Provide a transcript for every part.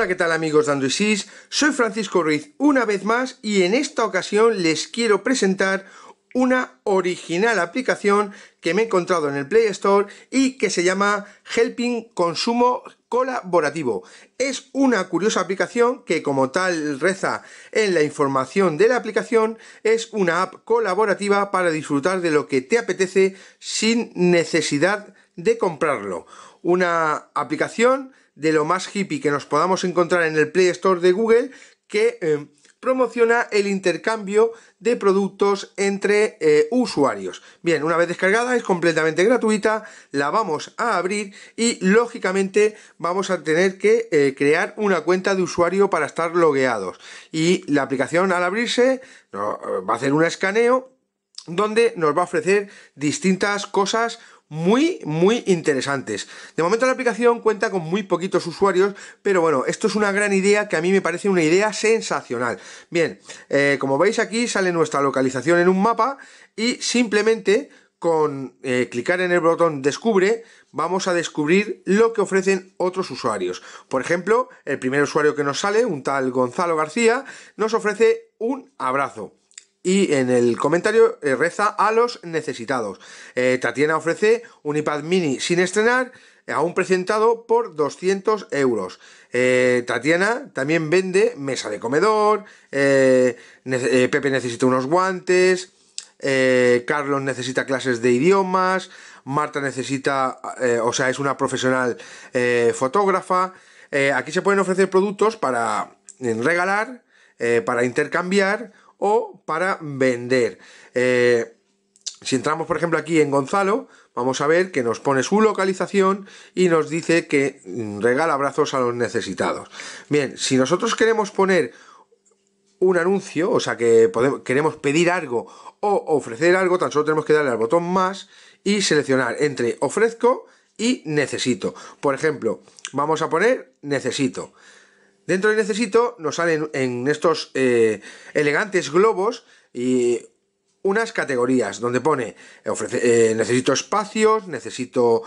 Hola, ¿qué tal amigos de Android Soy Francisco Ruiz una vez más y en esta ocasión les quiero presentar una original aplicación que me he encontrado en el Play Store y que se llama Helping Consumo Colaborativo. Es una curiosa aplicación que como tal reza en la información de la aplicación, es una app colaborativa para disfrutar de lo que te apetece sin necesidad de comprarlo. Una aplicación de lo más hippie que nos podamos encontrar en el Play Store de Google que eh, promociona el intercambio de productos entre eh, usuarios. Bien, una vez descargada es completamente gratuita, la vamos a abrir y lógicamente vamos a tener que eh, crear una cuenta de usuario para estar logueados. Y la aplicación al abrirse va a hacer un escaneo donde nos va a ofrecer distintas cosas muy, muy interesantes. De momento la aplicación cuenta con muy poquitos usuarios, pero bueno, esto es una gran idea que a mí me parece una idea sensacional. Bien, eh, como veis aquí sale nuestra localización en un mapa y simplemente con eh, clicar en el botón descubre vamos a descubrir lo que ofrecen otros usuarios. Por ejemplo, el primer usuario que nos sale, un tal Gonzalo García, nos ofrece un abrazo. Y en el comentario eh, reza a los necesitados. Eh, Tatiana ofrece un iPad mini sin estrenar, eh, aún presentado por 200 euros. Tatiana también vende mesa de comedor, Pepe necesita unos guantes, Carlos necesita clases de idiomas, Marta necesita, o sea, es una profesional fotógrafa. aquí se pueden ofrecer productos para mm, regalar, para intercambiar o para vender. Eh, si entramos, por ejemplo, aquí en Gonzalo, vamos a ver que nos pone su localización y nos dice que mm, regala abrazos a los necesitados. Bien, si nosotros queremos poner un anuncio, o sea que queremos pedir algo o ofrecer algo, tan solo tenemos que darle al botón más y seleccionar entre ofrezco y necesito. Por ejemplo, vamos a poner necesito. Dentro de necesito nos salen en estos eh, elegantes globos y unas categorías donde pone eh, eh, necesito espacios, necesito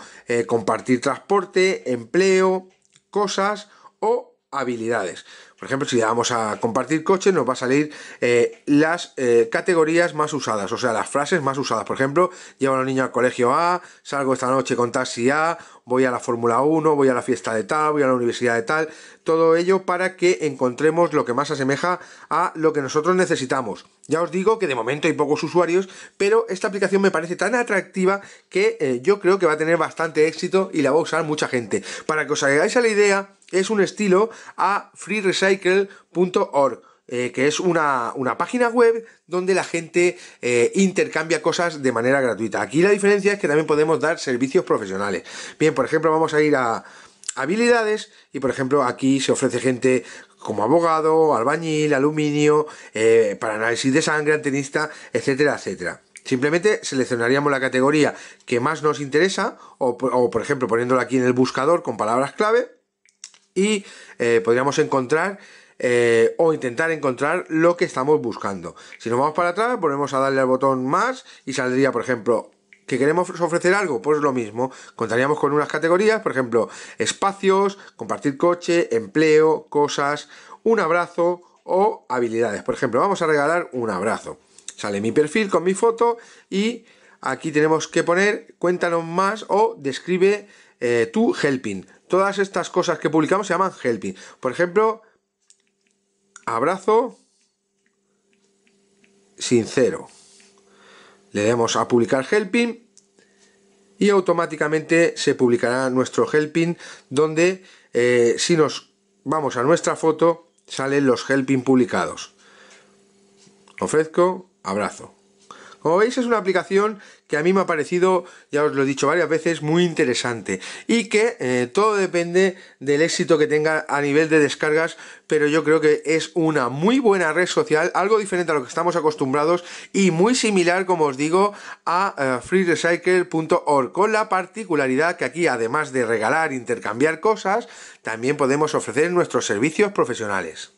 compartir transporte, empleo, cosas o habilidades. Por ejemplo, si le damos a compartir coche, nos va a salir eh, las eh, categorías más usadas, o sea, las frases más usadas. Por ejemplo, llevo a los niños al colegio A, salgo esta noche con taxi A, voy a la Fórmula 1, voy a la fiesta de tal, voy a la universidad de tal. Todo ello para que encontremos lo que más asemeja a lo que nosotros necesitamos. Ya os digo que de momento hay pocos usuarios, pero esta aplicación me parece tan atractiva que eh, yo creo que va a tener bastante éxito y la va a usar mucha gente. Para que os hagáis a la idea, es un estilo a freerecycle.org. Eh, que es una, página web donde la gente eh, intercambia cosas de manera gratuita. Aquí la diferencia es que también podemos dar servicios profesionales. Bien, por ejemplo, vamos a ir a habilidades y, por ejemplo, aquí se ofrece gente como abogado, albañil, aluminio, eh, para análisis de sangre, antenista, etcétera, etcétera. Simplemente seleccionaríamos la categoría que más nos interesa o, o por ejemplo, poniéndola aquí en el buscador con palabras clave y eh, podríamos encontrar eh, o intentar encontrar lo que estamos buscando. Si nos vamos para atrás, volvemos a darle al botón más y saldría, por ejemplo, que queremos ofrecer algo, pues lo mismo, contaríamos con unas categorías, por ejemplo, espacios, compartir coche, empleo, cosas, un abrazo o habilidades. Por ejemplo, vamos a regalar un abrazo. Sale mi perfil con mi foto y aquí tenemos que poner cuéntanos más o describe eh, tu helping. Todas estas cosas que publicamos se llaman helping. Por ejemplo, abrazo sincero. Le damos a publicar helping y automáticamente se publicará nuestro helping donde eh, si nos vamos a nuestra foto salen los helping publicados. Ofrezco abrazo. Como veis es una aplicación que a mí me ha parecido, ya os lo he dicho varias veces, muy interesante y que eh, todo depende del éxito que tenga a nivel de descargas, pero yo creo que es una muy buena red social, algo diferente a lo que estamos acostumbrados y muy similar, como os digo, a eh, freerecycle.org, con la particularidad que aquí, además de regalar, e intercambiar cosas, también podemos ofrecer nuestros servicios profesionales.